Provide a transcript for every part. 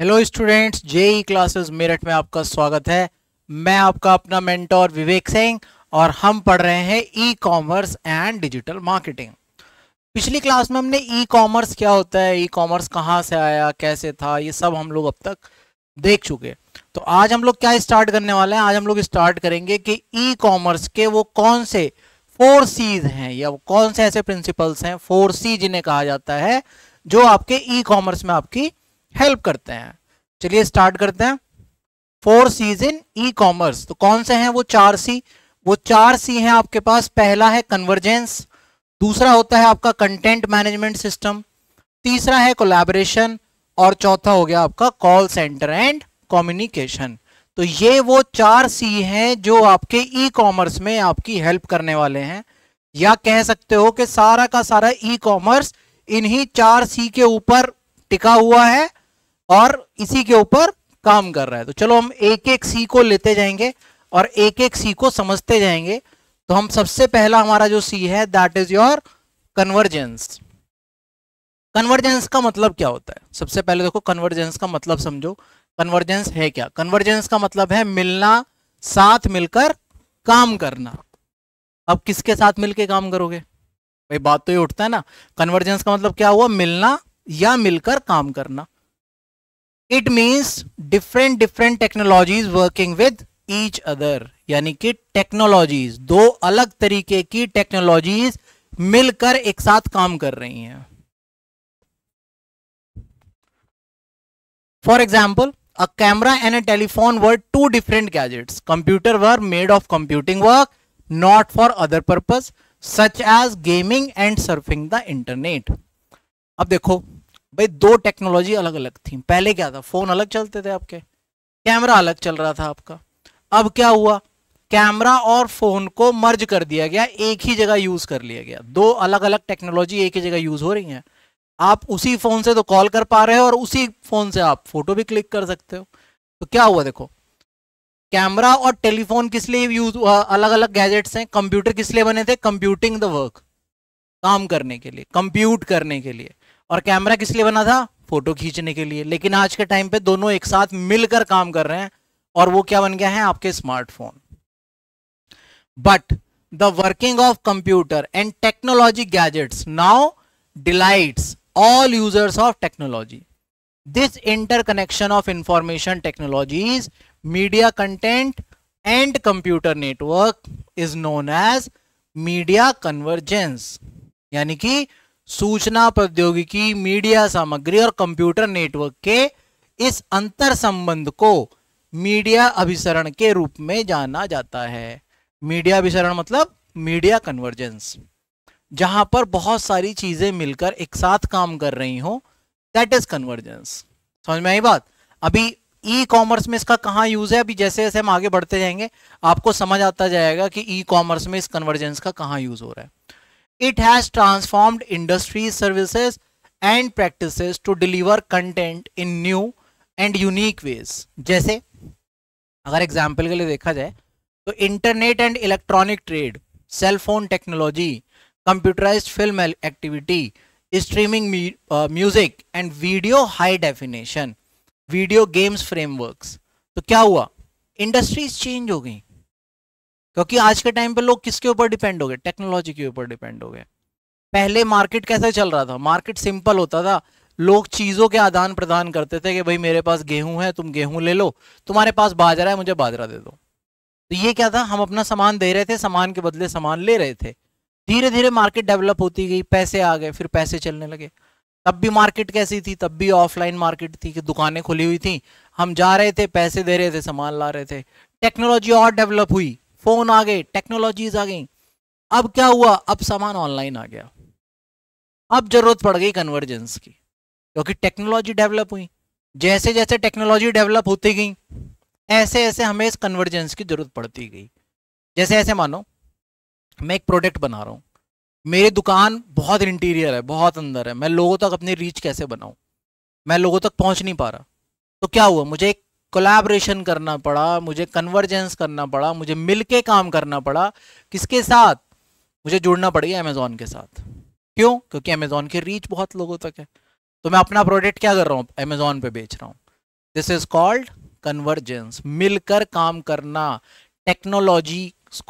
Hello students JE classes Meerut में आपका स्वागत है मैं आपका अपना मेंटोर विवेक सिंह और हम पढ़ रहे हैं e commerce and digital marketing पिछली क्लास में हमने ई कॉमर्स क्या होता है ई कॉमर्स कहाँ से आया कैसे था ये सब हम लोग अब तक देख चुके तो आज हम लोग क्या स्टार्ट करने वाले हैं आज हम लोग स्टार्ट करेंगे कि ई कॉमर्स के वो कौन से फोर सीज हैं या कौन से ऐसे प्रिंसिपल्स हैं फोर सी जिन्हें कहा जाता है जो आपके ई कॉमर्स में आपकी हेल्प करते हैं चलिए स्टार्ट करते हैं four Cs in e commerce तो कौन से हैं वो चार सी वो चार सी हैं आपके पास पहला है कन्वर्जेंस दूसरा होता है आपका कंटेंट मैनेजमेंट सिस्टम तीसरा है कोलैबोरेशन और चौथा हो गया आपका कॉल सेंटर एंड कम्युनिकेशन तो ये वो चार सी हैं जो आपके ई कॉमर्स में आपकी हेल्प करने वाले हैं या कह सकते हो कि सारा का सारा ई कॉमर्स इन्हीं चार सी के ऊपर टिका हुआ है और इसी के ऊपर काम कर रहा है तो चलो हम एक एक सी को लेते जाएंगे और एक एक सी को समझते जाएंगे तो हम सबसे पहला हमारा जो सी है that is your convergence convergence का मतलब क्या होता है सबसे पहले देखो कन्वर्जेंस का मतलब समझो कन्वर्जेंस है क्या कन्वर्जेंस का मतलब है मिलना साथ मिलकर काम करना अब किसके साथ मिलकर काम करोगे भाई बात तो ये उठता है ना कन्वर्जेंस का मतलब क्या हुआ मिलना या मिलकर काम करना it means different different technologies working with each other यानी कि टेक्नोलॉजीज दो अलग तरीके की टेक्नोलॉजीज मिलकर एक साथ काम कर रही हैं for example a camera and a telephone were two different gadgets computer were made of computing work not for other purpose such as gaming and surfing the internet अब देखो भाई दो टेक्नोलॉजी अलग अलग थी पहले क्या था फ़ोन अलग चलते थे आपके कैमरा अलग चल रहा था आपका अब क्या हुआ कैमरा और फ़ोन को मर्ज कर दिया गया एक ही जगह यूज़ कर लिया गया दो अलग अलग टेक्नोलॉजी एक ही जगह यूज़ हो रही है आप उसी फ़ोन से तो कॉल कर पा रहे हो और उसी फ़ोन से आप फ़ोटो भी क्लिक कर सकते हो तो क्या हुआ देखो कैमरा और टेलीफोन किस लिए यूज अलग अलग गैजेट्स हैं कंप्यूटर किस लिए बने थे कंप्यूटिंग द वर्क काम करने के लिए कंप्यूट करने के लिए और कैमरा किस लिए बना था फोटो खींचने के लिए लेकिन आज के टाइम पे दोनों एक साथ मिलकर काम कर रहे हैं और वो क्या बन गया है आपके smartphone but the working of computer and technology gadgets now delight all users of technology this interconnection of information technology media content and computer network is known as media convergence यानी कि सूचना प्रौद्योगिकी media सामग्री और computer network के इस अंतर संबंध को मीडिया अभिसरण के रूप में जाना जाता है मीडिया अभिसरण मतलब मीडिया कन्वर्जेंस जहां पर बहुत सारी चीजें मिलकर एक साथ काम कर रही हो दैट इज कन्वर्जेंस समझ में आई बात अभी ई कॉमर्स में इसका कहाँ यूज है अभी जैसे जैसे हम आगे बढ़ते जाएंगे आपको समझ आता जाएगा कि ई कॉमर्स में इस कन्वर्जेंस का कहाँ यूज हो रहा है It has transformed industry services and practices to deliver content in new and unique ways. जैसे अगर एग्जाम्पल के लिए देखा जाए तो internet and electronic trade cellphone technology computerise film activity streaming music and video high definition video games framework तो क्या हुआ इंडस्ट्रीज चेंज हो गई क्योंकि आज के टाइम पे लोग किसके ऊपर डिपेंड हो गए टेक्नोलॉजी के ऊपर डिपेंड हो गए पहले मार्केट कैसे चल रहा था मार्केट सिंपल होता था लोग चीज़ों के आदान प्रदान करते थे कि भाई मेरे पास गेहूं है तुम गेहूं ले लो तुम्हारे पास बाजरा है मुझे बाजरा दे दो तो ये क्या था हम अपना सामान दे रहे थे सामान के बदले सामान ले रहे थे धीरे धीरे मार्केट डेवलप होती गई पैसे आ गए फिर पैसे चलने लगे तब भी मार्केट कैसी थी तब भी ऑफलाइन मार्केट थी कि दुकानें खुली हुई थी हम जा रहे थे पैसे दे रहे थे सामान ला रहे थे टेक्नोलॉजी और डेवलप हुई फ़ोन आ गए टेक्नोलॉजीज आ गई अब क्या हुआ अब सामान ऑनलाइन आ गया अब ज़रूरत पड़ गई कन्वर्जेंस की क्योंकि टेक्नोलॉजी डेवलप हुई जैसे जैसे टेक्नोलॉजी डेवलप होती गई ऐसे ऐसे हमें इस कन्वर्जेंस की ज़रूरत पड़ती गई जैसे ऐसे मानो मैं एक प्रोडक्ट बना रहा हूँ मेरी दुकान बहुत इंटीरियर है बहुत अंदर है मैं लोगों तक अपनी रीच कैसे बनाऊँ मैं लोगों तक पहुँच नहीं पा रहा तो क्या हुआ मुझे एक कोलैबोरेशन करना पड़ा मुझे कन्वर्जेंस करना पड़ा मुझे मिल काम करना पड़ा किसके साथ मुझे जुड़ना पड़ गया अमेज़ोन के साथ क्यों क्योंकि अमेज़ोन की रीच बहुत लोगों तक है तो मैं अपना प्रोडक्ट क्या कर रहा हूँ अमेज़ोन पे बेच रहा हूँ दिस इज़ कॉल्ड कन्वर्जेंस मिलकर काम करना टेक्नोलॉजी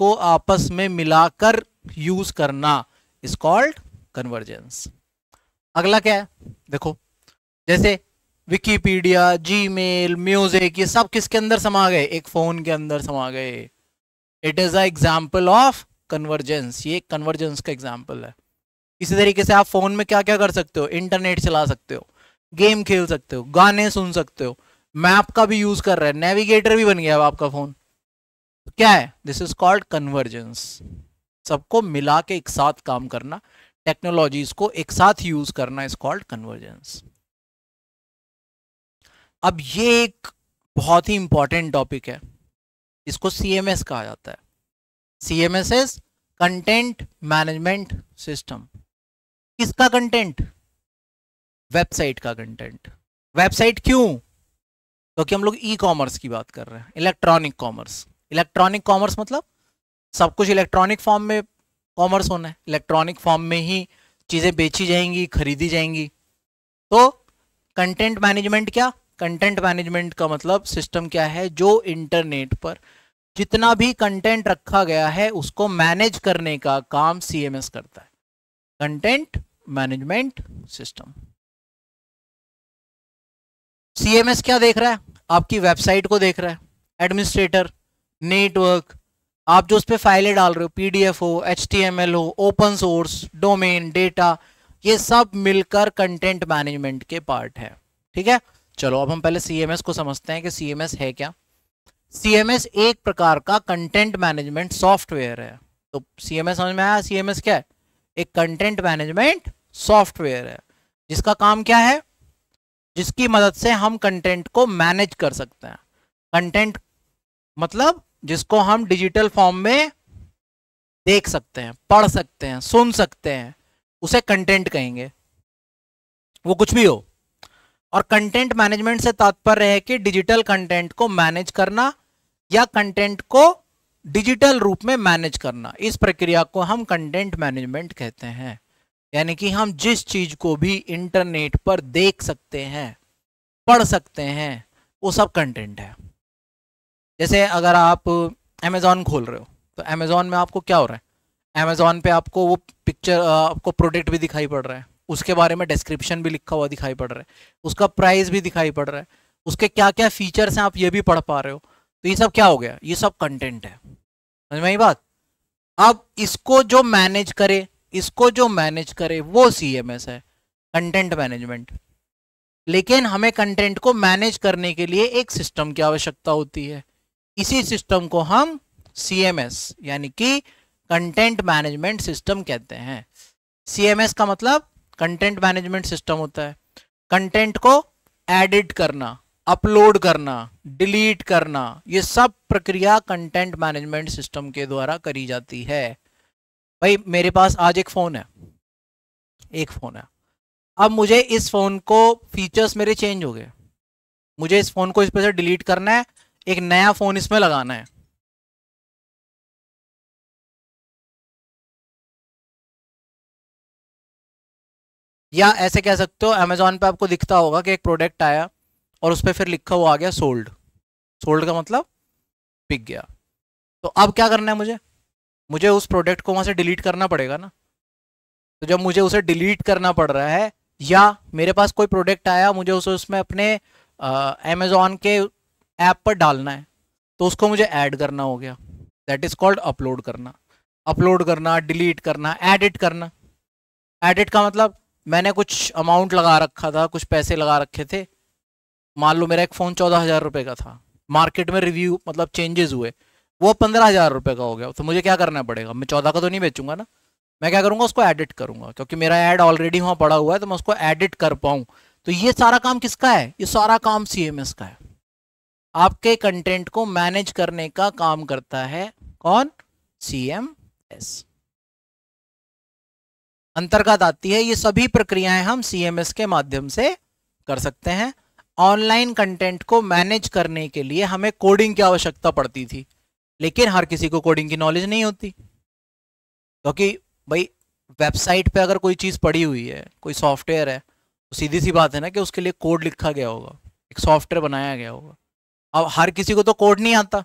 को आपस में मिलाकर यूज़ करना इज़ कॉल्ड कन्वर्जेंस अगला क्या है देखो जैसे विकीपीडिया जीमेल म्यूजिक ये सब किसके अंदर समा गए एक फोन के अंदर समा गए it is a of convergence ये कन्वर्जेंस का एग्जाम्पल है इसी तरीके से आप फोन में क्या क्या कर सकते हो इंटरनेट चला सकते हो गेम खेल सकते हो गाने सुन सकते हो मैप का भी यूज कर रहे हैं नेविगेटर भी बन गया अब आपका फोन तो क्या है दिस इज कॉल्ड कन्वर्जेंस सबको मिला के एक साथ काम करना टेक्नोलॉजीज को एक साथ यूज करना इज कॉल्ड कन्वर्जेंस अब ये एक बहुत ही इंपॉर्टेंट टॉपिक है इसको सीएमएस कहा जाता है CMS S content management system किसका कंटेंट वेबसाइट का कंटेंट वेबसाइट क्यों क्योंकि हम लोग ई कॉमर्स की बात कर रहे हैं इलेक्ट्रॉनिक कॉमर्स इलेक्ट्रॉनिक कॉमर्स मतलब सब कुछ इलेक्ट्रॉनिक फॉर्म में कॉमर्स होना है इलेक्ट्रॉनिक फॉर्म में ही चीज़ें बेची जाएंगी खरीदी जाएंगी तो कंटेंट मैनेजमेंट क्या कंटेंट मैनेजमेंट का मतलब सिस्टम क्या है जो इंटरनेट पर जितना भी कंटेंट रखा गया है उसको मैनेज करने का काम सीएमएस करता है कंटेंट मैनेजमेंट सिस्टम सीएमएस क्या देख रहा है आपकी वेबसाइट को देख रहा है एडमिनिस्ट्रेटर नेटवर्क आप जो उस पर फाइलें डाल रहे हो पीडीएफ हो एच हो ओपन सोर्स डोमेन डेटा ये सब मिलकर कंटेंट मैनेजमेंट के पार्ट है ठीक है चलो अब हम पहले सीएमएस को समझते हैं कि सीएमएस है क्या सीएमएस एक प्रकार का कंटेंट मैनेजमेंट सॉफ्टवेयर है तो सीएमएस समझ में आया सीएमएस क्या है एक कंटेंट मैनेजमेंट सॉफ्टवेयर है जिसका काम क्या है जिसकी मदद से हम कंटेंट को मैनेज कर सकते हैं कंटेंट मतलब जिसको हम डिजिटल फॉर्म में देख सकते हैं पढ़ सकते हैं सुन सकते हैं उसे कंटेंट कहेंगे वो कुछ भी हो और कंटेंट मैनेजमेंट से तात्पर्य है कि डिजिटल कंटेंट को मैनेज करना या कंटेंट को डिजिटल रूप में मैनेज करना इस प्रक्रिया को हम कंटेंट मैनेजमेंट कहते हैं यानी कि हम जिस चीज़ को भी इंटरनेट पर देख सकते हैं पढ़ सकते हैं वो सब कंटेंट है जैसे अगर आप अमेजोन खोल रहे हो तो अमेजोन में आपको क्या हो रहा है अमेजोन पे आपको वो पिक्चर आपको प्रोडक्ट भी दिखाई पड़ रहा है उसके बारे में डिस्क्रिप्शन भी लिखा हुआ दिखाई पड़ रहा है उसका प्राइस भी दिखाई पड़ रहा है उसके क्या क्या फीचर्स हैं आप ये भी पढ़ पा रहे हो तो ये सब क्या हो गया ये सब कंटेंट है समझ में बात अब इसको जो मैनेज करे इसको जो मैनेज करे वो सी है कंटेंट मैनेजमेंट लेकिन हमें कंटेंट को मैनेज करने के लिए एक सिस्टम की आवश्यकता होती है इसी सिस्टम को हम सी एम एस यानी कि कंटेंट मैनेजमेंट सिस्टम कहते हैं सी एम एस का मतलब कंटेंट मैनेजमेंट सिस्टम होता है कंटेंट को एडिट करना अपलोड करना डिलीट करना ये सब प्रक्रिया कंटेंट मैनेजमेंट सिस्टम के द्वारा करी जाती है भाई मेरे पास आज एक फ़ोन है एक फ़ोन है अब मुझे इस फ़ोन को फीचर्स मेरे चेंज हो गए मुझे इस फ़ोन को इस पर से डिलीट करना है एक नया फ़ोन इसमें लगाना है या ऐसे कह सकते हो अमेजोन पे आपको दिखता होगा कि एक प्रोडक्ट आया और उस पर फिर लिखा हुआ आ गया सोल्ड सोल्ड का मतलब बिक गया तो अब क्या करना है मुझे मुझे उस प्रोडक्ट को वहाँ से डिलीट करना पड़ेगा ना तो जब मुझे उसे डिलीट करना पड़ रहा है या मेरे पास कोई प्रोडक्ट आया मुझे उसे उसमें अपने अमेजोन के ऐप पर डालना है तो उसको मुझे ऐड करना हो गया दैट इज़ कॉल्ड अपलोड करना अपलोड करना डिलीट करना एडिट करना एडिट का मतलब मैंने कुछ अमाउंट लगा रखा था कुछ पैसे लगा रखे थे मान लो मेरा एक फ़ोन चौदह हज़ार रुपये का था मार्केट में रिव्यू मतलब चेंजेस हुए वो पंद्रह हज़ार रुपये का हो गया तो मुझे क्या करना पड़ेगा मैं चौदह का तो नहीं बेचूंगा ना मैं क्या करूँगा उसको एडिट करूँगा क्योंकि मेरा ऐड ऑलरेडी वहाँ पड़ा हुआ है तो मैं उसको एडिट कर पाऊँ तो ये सारा काम किसका है ये सारा काम सी का है आपके कंटेंट को मैनेज करने का काम करता है कौन सी एम एस अंतर्गत आती है ये सभी प्रक्रियाएं हम एस के माध्यम से कर सकते हैं ऑनलाइन कंटेंट को मैनेज करने के लिए हमें कोडिंग की आवश्यकता पड़ती थी लेकिन हर किसी को कोडिंग की नॉलेज नहीं होती क्योंकि तो भाई वेबसाइट पे अगर कोई चीज़ पड़ी हुई है कोई सॉफ्टवेयर है तो सीधी सी बात है ना कि उसके लिए कोड लिखा गया होगा एक सॉफ्टवेयर बनाया गया होगा अब हर किसी को तो कोड नहीं आता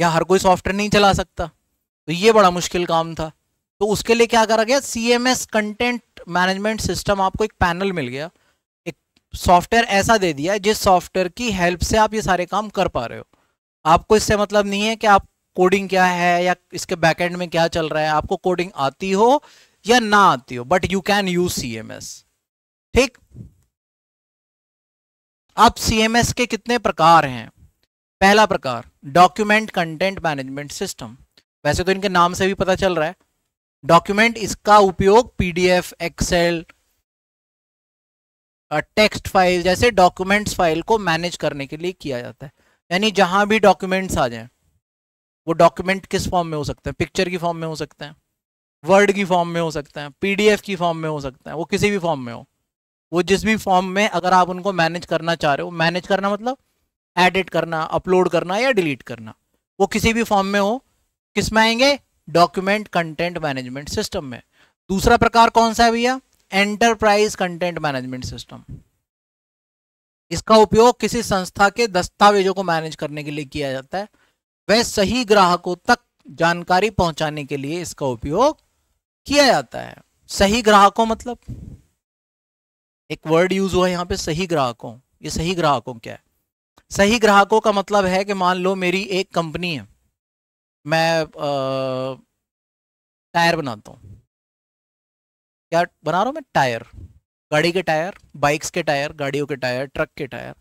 या हर कोई सॉफ्टवेयर नहीं चला सकता तो ये बड़ा मुश्किल काम था तो उसके लिए क्या करा गया C M S content management system आपको एक पैनल मिल गया एक सॉफ्टवेयर ऐसा दे दिया जिस सॉफ्टवेयर की हेल्प से आप ये सारे काम कर पा रहे हो आपको इससे मतलब नहीं है कि आप कोडिंग क्या है या इसके बैकएंड में क्या चल रहा है आपको कोडिंग आती हो या ना आती हो but you can use C M S ठीक अब सी एम एस के कितने प्रकार हैं पहला प्रकार डॉक्यूमेंट कंटेंट मैनेजमेंट सिस्टम वैसे तो इनके नाम से भी पता चल रहा है डॉक्यूमेंट इसका उपयोग पीडीएफ एक्सेल टेक्स्ट फाइल जैसे डॉक्यूमेंट्स फाइल को मैनेज करने के लिए किया जाता है यानी जहां भी डॉक्यूमेंट्स आ जाएं वो डॉक्यूमेंट किस फॉर्म में हो सकते हैं पिक्चर की फॉर्म में हो सकते हैं वर्ड की फॉर्म में हो सकते हैं पीडीएफ की फॉर्म में हो सकते हैं वो किसी भी फॉर्म में हो वो जिस भी फॉर्म में अगर आप उनको मैनेज करना चाह रहे हो मैनेज करना मतलब एडिट करना अपलोड करना या डिलीट करना वो किसी भी फॉर्म में हो किस में आएंगे डॉक्यूमेंट कंटेंट मैनेजमेंट सिस्टम में दूसरा प्रकार कौन सा है भैया एंटरप्राइज कंटेंट मैनेजमेंट सिस्टम इसका उपयोग किसी संस्था के दस्तावेजों को मैनेज करने के लिए किया जाता है वह सही ग्राहकों तक जानकारी पहुंचाने के लिए इसका उपयोग किया जाता है सही ग्राहकों मतलब एक वर्ड यूज हुआ यहां पे सही ग्राहकों ये सही ग्राहकों क्या है सही ग्राहकों का मतलब है कि मान लो मेरी एक कंपनी है मैं टायर बनाता हूँ क्या बना रहा हूँ मैं टायर गाड़ी के टायर बाइक्स के टायर गाड़ियों के टायर ट्रक के टायर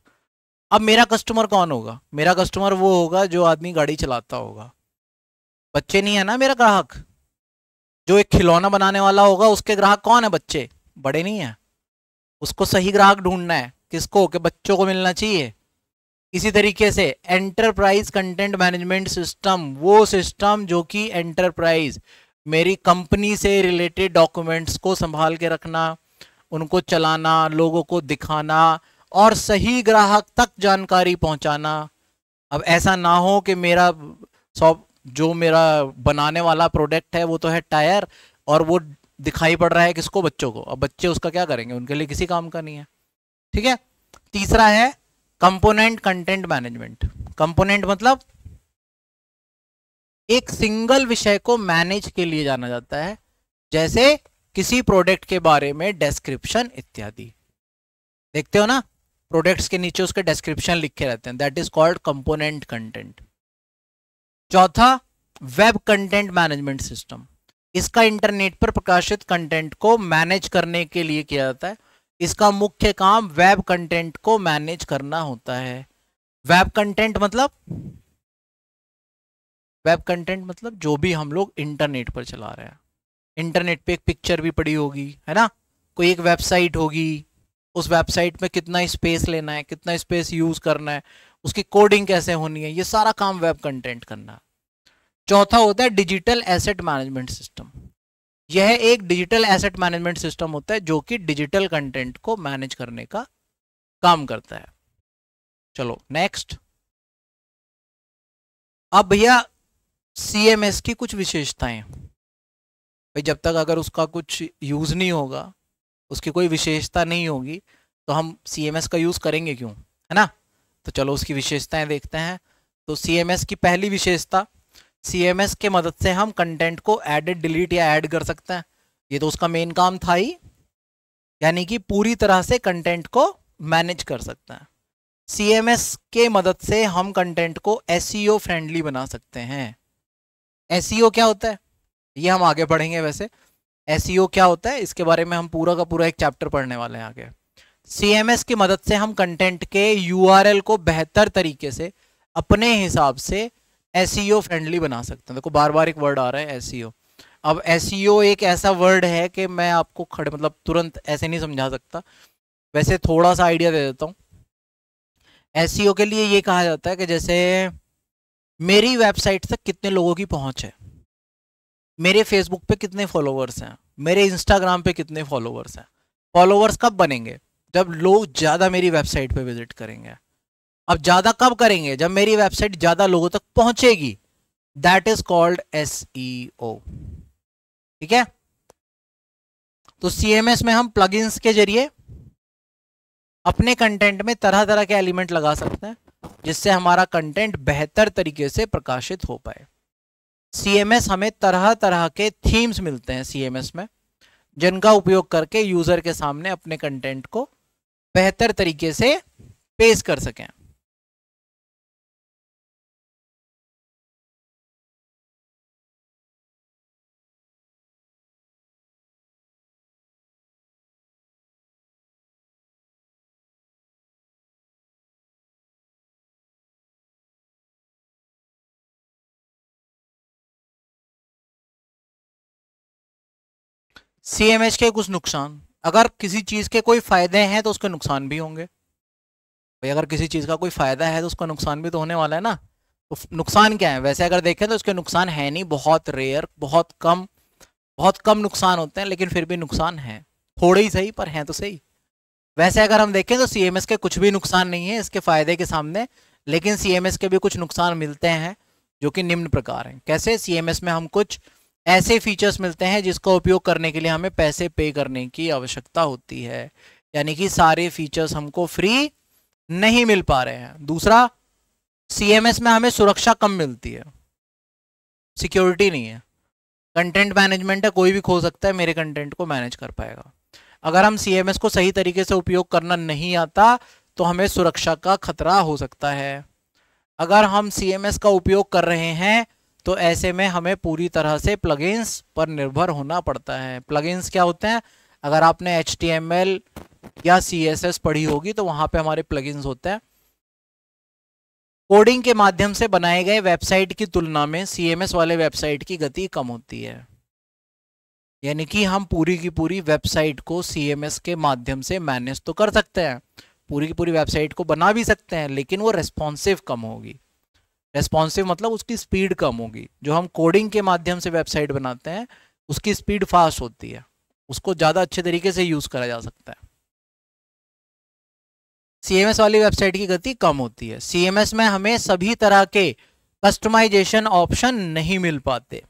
अब मेरा कस्टमर कौन होगा मेरा कस्टमर वो होगा जो आदमी गाड़ी चलाता होगा बच्चे नहीं है ना मेरा ग्राहक जो एक खिलौना बनाने वाला होगा उसके ग्राहक कौन है बच्चे बड़े नहीं है उसको सही ग्राहक ढूंढना है किसको के बच्चों को मिलना चाहिए इसी तरीके से एंटरप्राइज कंटेंट मैनेजमेंट सिस्टम वो सिस्टम जो कि एंटरप्राइज मेरी कंपनी से रिलेटेड डॉक्यूमेंट्स को संभाल के रखना उनको चलाना लोगों को दिखाना और सही ग्राहक तक जानकारी पहुंचाना अब ऐसा ना हो कि मेरा शॉप जो मेरा बनाने वाला प्रोडक्ट है वो तो है टायर और वो दिखाई पड़ रहा है किसको बच्चों को अब बच्चे उसका क्या करेंगे उनके लिए किसी काम का नहीं है ठीक है तीसरा है कंपोनेंट कंटेंट मैनेजमेंट कंपोनेंट मतलब एक सिंगल विषय को मैनेज के लिए जाना जाता है जैसे किसी प्रोडक्ट के बारे में डिस्क्रिप्शन इत्यादि देखते हो ना प्रोडक्ट्स के नीचे उसके डिस्क्रिप्शन लिखे रहते हैं that is called component content चौथा वेब कंटेंट मैनेजमेंट सिस्टम इसका इंटरनेट पर प्रकाशित कंटेंट को मैनेज करने के लिए किया जाता है इसका मुख्य काम वेब कंटेंट को मैनेज करना होता है वेब कंटेंट मतलब वेब कंटेंट मतलब जो भी हम लोग इंटरनेट पर चला रहे हैं इंटरनेट पे एक पिक्चर भी पड़ी होगी है ना कोई एक वेबसाइट होगी उस वेबसाइट में कितना स्पेस लेना है कितना स्पेस यूज करना है उसकी कोडिंग कैसे होनी है ये सारा काम वेब कंटेंट करना चौथा होता है डिजिटल एसेट मैनेजमेंट सिस्टम यह एक डिजिटल एसेट मैनेजमेंट सिस्टम होता है जो कि डिजिटल कंटेंट को मैनेज करने का काम करता है चलो नेक्स्ट अब भैया सीएमएस की कुछ विशेषताएं भाई जब तक अगर उसका कुछ यूज नहीं होगा उसकी कोई विशेषता नहीं होगी तो हम सीएमएस का यूज करेंगे क्यों है ना तो चलो उसकी विशेषताएं देखते हैं तो सीएमएस की पहली विशेषता सीएमएस के मदद से हम कंटेंट को एडिट डिलीट या ऐड कर सकते हैं ये तो उसका मेन काम था ही यानी कि पूरी तरह से कंटेंट को मैनेज कर सकते हैं सीएमएस के मदद से हम कंटेंट को एस फ्रेंडली e बना सकते हैं एस e क्या होता है ये हम आगे पढ़ेंगे वैसे एस e क्या होता है इसके बारे में हम पूरा का पूरा एक चैप्टर पढ़ने वाले हैं आगे सीएमएस की मदद से हम कंटेंट के यूआरएल को बेहतर तरीके से अपने हिसाब से एस फ्रेंडली e बना सकते हैं देखो बार बार एक वर्ड आ रहा है एस e अब एस e एक ऐसा वर्ड है कि मैं आपको खड़े मतलब तुरंत ऐसे नहीं समझा सकता वैसे थोड़ा सा आइडिया दे देता हूँ एस के लिए ये कहा जाता है कि जैसे मेरी वेबसाइट तक कितने लोगों की पहुँच है मेरे फेसबुक पे कितने फॉलोवर्स हैं मेरे इंस्टाग्राम पे कितने फॉलोवर्स हैं फॉलोवर्स कब बनेंगे जब लोग ज़्यादा मेरी वेबसाइट पे विजिट करेंगे अब ज़्यादा कब करेंगे जब मेरी वेबसाइट ज़्यादा लोगों तक पहुंचेगी दैट इज कॉल्ड एस ठीक है तो सीएमएस में हम प्लग के जरिए अपने कंटेंट में तरह तरह के एलिमेंट लगा सकते हैं जिससे हमारा कंटेंट बेहतर तरीके से प्रकाशित हो पाए सीएमएस हमें तरह तरह के थीम्स मिलते हैं सीएमएस में जिनका उपयोग करके यूज़र के सामने अपने कंटेंट को बेहतर तरीके से पेश कर सकें एच के कुछ नुकसान अगर किसी चीज़ के कोई फ़ायदे हैं तो उसके नुकसान भी होंगे भाई अगर किसी चीज़ का कोई फ़ायदा है तो उसका नुकसान भी तो होने वाला है ना तो नुकसान क्या है वैसे अगर देखें तो उसके नुकसान है नहीं बहुत रेयर बहुत कम बहुत कम नुकसान होते हैं लेकिन फिर भी नुकसान है थोड़े ही सही पर हैं तो सही वैसे अगर हम देखें तो सी के कुछ भी नुकसान नहीं है इसके फ़ायदे के सामने लेकिन सी के भी कुछ नुकसान मिलते हैं जो कि निम्न प्रकार हैं कैसे सी में हम कुछ ऐसे फीचर्स मिलते हैं जिसका उपयोग करने के लिए हमें पैसे पे करने की आवश्यकता होती है यानी कि सारे फीचर्स हमको फ्री नहीं मिल पा रहे हैं दूसरा सीएमएस में हमें सुरक्षा कम मिलती है सिक्योरिटी नहीं है कंटेंट मैनेजमेंट है कोई भी खो सकता है मेरे कंटेंट को मैनेज कर पाएगा अगर हम सीएमएस को सही तरीके से उपयोग करना नहीं आता तो हमें सुरक्षा का खतरा हो सकता है अगर हम सीएमएस का उपयोग कर रहे हैं तो ऐसे में हमें पूरी तरह से प्लगइन्स पर निर्भर होना पड़ता है प्लगइन्स क्या होते हैं अगर आपने एच या सी पढ़ी होगी तो वहां पे हमारे प्लगइन्स होते हैं कोडिंग के माध्यम से बनाए गए वेबसाइट की तुलना में सीएमएस वाले वेबसाइट की गति कम होती है यानी कि हम पूरी की पूरी वेबसाइट को सीएमएस के माध्यम से मैनेज तो कर सकते हैं पूरी की पूरी वेबसाइट को बना भी सकते हैं लेकिन वो रेस्पॉन्सिव कम होगी रेस्पॉन्सिव मतलब उसकी स्पीड कम होगी जो हम कोडिंग के माध्यम से वेबसाइट बनाते हैं उसकी स्पीड फास्ट होती है उसको ज़्यादा अच्छे तरीके से यूज़ करा जा सकता है सीएमएस वाली वेबसाइट की गति कम होती है सीएमएस में हमें सभी तरह के कस्टमाइजेशन ऑप्शन नहीं मिल पाते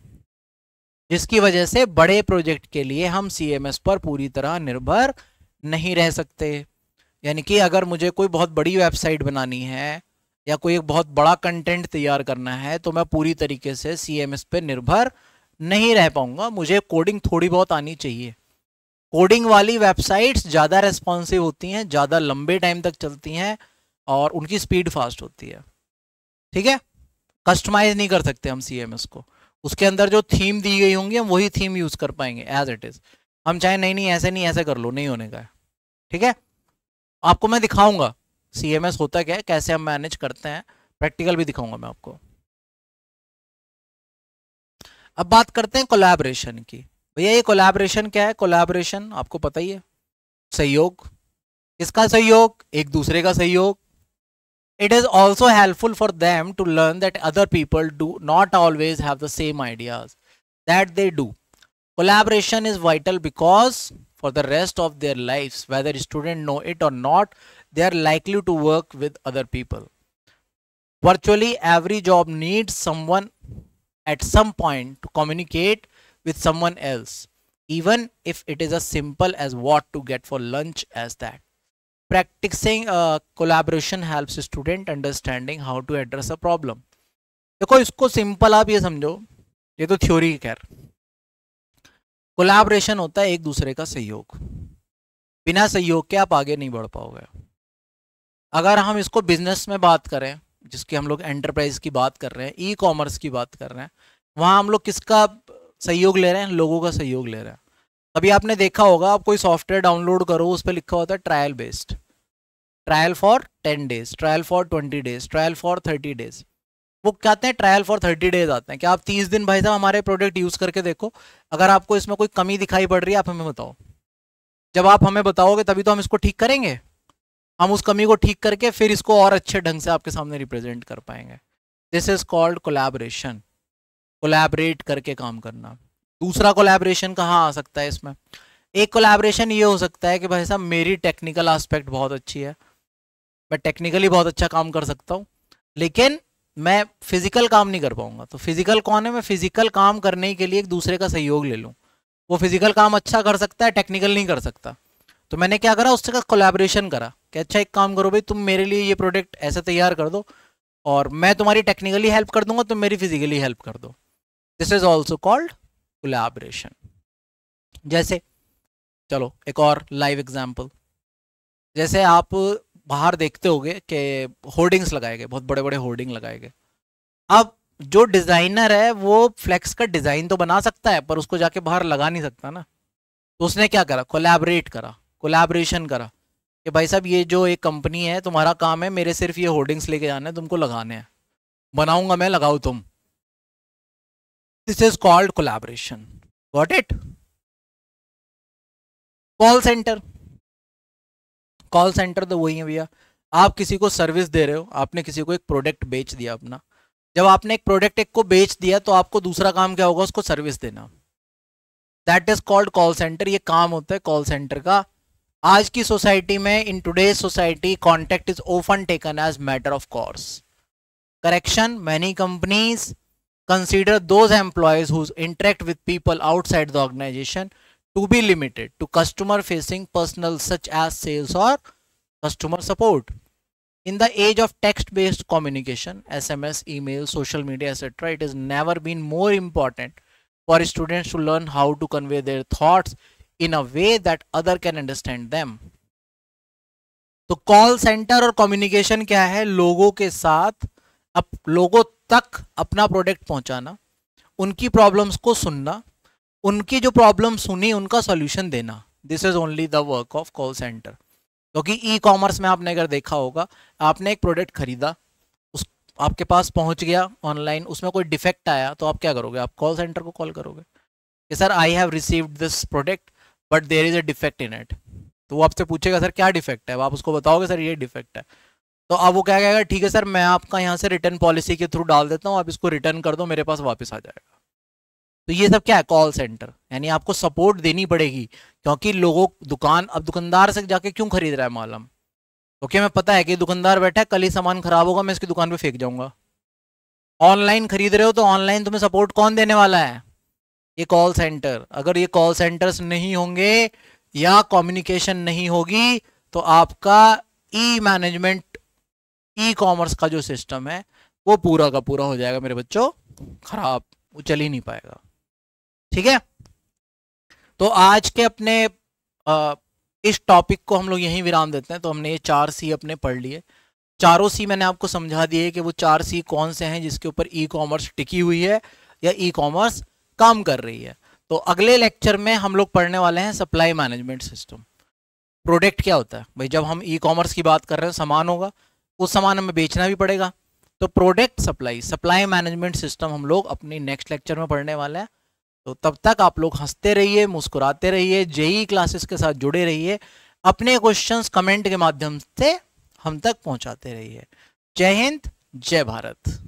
जिसकी वजह से बड़े प्रोजेक्ट के लिए हम एस पर पूरी तरह निर्भर नहीं रह सकते यानी कि अगर मुझे कोई बहुत बड़ी वेबसाइट बनानी है या कोई एक बहुत बड़ा कंटेंट तैयार करना है तो मैं पूरी तरीके से सी एम एस पे निर्भर नहीं रह पाऊंगा मुझे कोडिंग थोड़ी बहुत आनी चाहिए कोडिंग वाली वेबसाइट्स ज़्यादा रेस्पॉन्सिव होती हैं ज़्यादा लंबे टाइम तक चलती हैं और उनकी स्पीड फास्ट होती है ठीक है कस्टमाइज नहीं कर सकते हम सी को उसके अंदर जो थीम दी गई होंगी हम वही थीम यूज़ कर पाएंगे एज इट इज़ हम चाहे नहीं नहीं ऐसे नहीं ऐसे कर लो नहीं होने का ठीक है आपको मैं दिखाऊंगा सी एम एस होता क्या है कैसे हम मैनेज करते हैं प्रैक्टिकल भी दिखाऊंगा मैं आपको अब बात करते हैं कोलैबोरेशन की भैया ये कोलैबोरेशन क्या है कोलैबोरेशन आपको पता ही है सहयोग किसका सहयोग एक दूसरे का सहयोग it is also helpful for them to learn that other people do not always have the same ideas that they do collaboration is vital because for the rest of their lives, whether students student know it or not, they are likely to work with other people. Virtually every job needs someone at some point to communicate with someone else, even if it is as simple as what to get for lunch as that. Practicing uh, collaboration helps student understanding how to address a problem. देखो इसको simple आप ये समझो ये तो theory खैर collaboration होता है एक दूसरे का सहयोग बिना सहयोग के आप आगे नहीं बढ़ पाओगे अगर हम इसको बिजनेस में बात करें जिसकी हम लोग एंटरप्राइज की बात कर रहे हैं ई कॉमर्स की बात कर रहे हैं वहाँ हम लोग किसका सहयोग ले रहे हैं लोगों का सहयोग ले रहे हैं अभी आपने देखा होगा आप कोई सॉफ्टवेयर डाउनलोड करो उस पर लिखा होता है trial based trial for ten days trial for twenty days trial for thirty days वो क्या हैं ट्रायल फॉर थर्टी डेज आते हैं कि आप तीस दिन भाई साहब हमारे प्रोडक्ट यूज़ करके देखो अगर आपको इसमें कोई कमी दिखाई पड़ रही है आप हमें बताओ जब आप हमें बताओगे तभी तो हम इसको ठीक करेंगे हम उस कमी को ठीक करके फिर इसको और अच्छे ढंग से आपके सामने रिप्रेजेंट कर पाएंगे this is called collaboration collaborate करके काम करना दूसरा कोलैबोरेशन कहाँ आ सकता है इसमें एक कोलैबोरेशन ये हो सकता है कि भाई साहब मेरी टेक्निकल आस्पेक्ट बहुत अच्छी है मैं टेक्निकली बहुत अच्छा काम कर सकता हूँ लेकिन मैं फिजिकल काम नहीं कर पाऊंगा तो फिजिकल कौन है मैं फिजिकल काम करने के लिए एक दूसरे का सहयोग ले लूँ वो फिजिकल काम अच्छा कर सकता है टेक्निकल नहीं कर सकता तो मैंने क्या करा उससे का कोलैबोरेशन करा कि अच्छा एक काम करो भाई तुम मेरे लिए ये प्रोडक्ट ऐसे तैयार कर दो और मैं तुम्हारी टेक्निकली हेल्प कर दूंगा तुम मेरी फिजिकली हेल्प कर दो this is also called collaboration जैसे चलो एक और लाइव एग्जाम्पल जैसे आप बाहर देखते होगे कि होर्डिंग्स लगाए गए बहुत बड़े बड़े होर्डिंग लगाए गए अब जो डिज़ाइनर है वो फ्लेक्स का डिज़ाइन तो बना सकता है पर उसको जाके बाहर लगा नहीं सकता ना तो उसने क्या करा कोलैबोरेट करा कोलैबोरेशन करा कि भाई साहब ये जो एक कंपनी है तुम्हारा काम है मेरे सिर्फ ये होर्डिंग्स लेके जाना है तुमको लगाने हैं बनाऊंगा मैं लगाऊ तुम this is called collaboration what it call center call center तो वही है भैया आप किसी को सर्विस दे रहे हो आपने किसी को एक प्रोडक्ट बेच दिया अपना जब आपने एक प्रोडक्ट एक को बेच दिया तो आपको दूसरा काम क्या होगा उसको सर्विस देना that is called call center ये काम होता है कॉल सेंटर का आज की सोसाइटी में in today society contact is often taken as matter of course correction many companies consider those employees who interact with people outside the organization to be limited to customer facing personnel such as sales or customer support. In the age of text based communication, SMS, email, social media, etc., it has never been more important for students to learn how to convey their thoughts in a way that other can understand them. तो call center और communication क्या है लोगों के साथ up, लोगों तक अपना प्रोडक्ट पहुंचाना उनकी प्रॉब्लम्स को सुनना उनकी जो प्रॉब्लम सुनी उनका सोल्यूशन देना this is only the work of call center क्योंकि ई कॉमर्स में आपने अगर देखा होगा आपने एक प्रोडक्ट खरीदा उस आपके पास पहुंच गया ऑनलाइन उसमें कोई डिफेक्ट आया तो आप क्या करोगे आप कॉल सेंटर को कॉल करोगे कि sir I have received this product but there is a defect in it तो वो आपसे पूछेगा सर क्या डिफेक्ट है आप उसको बताओगे सर ये डिफेक्ट है तो अब वो क्या कहेगा ठीक है सर मैं आपका यहाँ से रिटर्न पॉलिसी के थ्रू डाल देता हूँ आप इसको रिटर्न कर दो मेरे पास वापस आ जाएगा तो ये सब क्या है कॉल सेंटर यानी आपको सपोर्ट देनी पड़ेगी क्योंकि लोगों दुकान अब दुकानदार से जाके क्यों खरीद रहा है मालम ओके क्योंकि हमें पता है कि दुकानदार बैठा है कल ही सामान खराब होगा मैं इसकी दुकान पे फेंक जाऊंगा ऑनलाइन खरीद रहे हो तो ऑनलाइन तुम्हें सपोर्ट कौन देने वाला है ये कॉल सेंटर अगर ये कॉल सेंटर्स नहीं होंगे या कम्युनिकेशन नहीं होगी तो आपका ई मैनेजमेंट ई कॉमर्स का जो सिस्टम है वो पूरा का पूरा हो जाएगा मेरे बच्चों खराब वो चल ही नहीं पाएगा ठीक है तो आज के अपने आ, इस टॉपिक को हम लोग यहीं विराम देते हैं तो हमने ये चार सी अपने पढ़ लिए चारों सी मैंने आपको समझा दिए कि वो चार सी कौन से हैं जिसके ऊपर ई कॉमर्स टिकी हुई है या ई कॉमर्स काम कर रही है तो अगले लेक्चर में हम लोग पढ़ने वाले हैं सप्लाई मैनेजमेंट सिस्टम प्रोडक्ट क्या होता है भाई जब हम ई कॉमर्स की बात कर रहे हैं सामान होगा उस सामान हमें बेचना भी पड़ेगा तो product supply supply management system हम लोग अपनी नेक्स्ट लेक्चर में पढ़ने वाले हैं तो तब तक आप लोग हंसते रहिए मुस्कुराते रहिए जेई क्लासेस के साथ जुड़े रहिए अपने क्वेश्चंस कमेंट के माध्यम से हम तक पहुंचाते रहिए जय हिंद जय भारत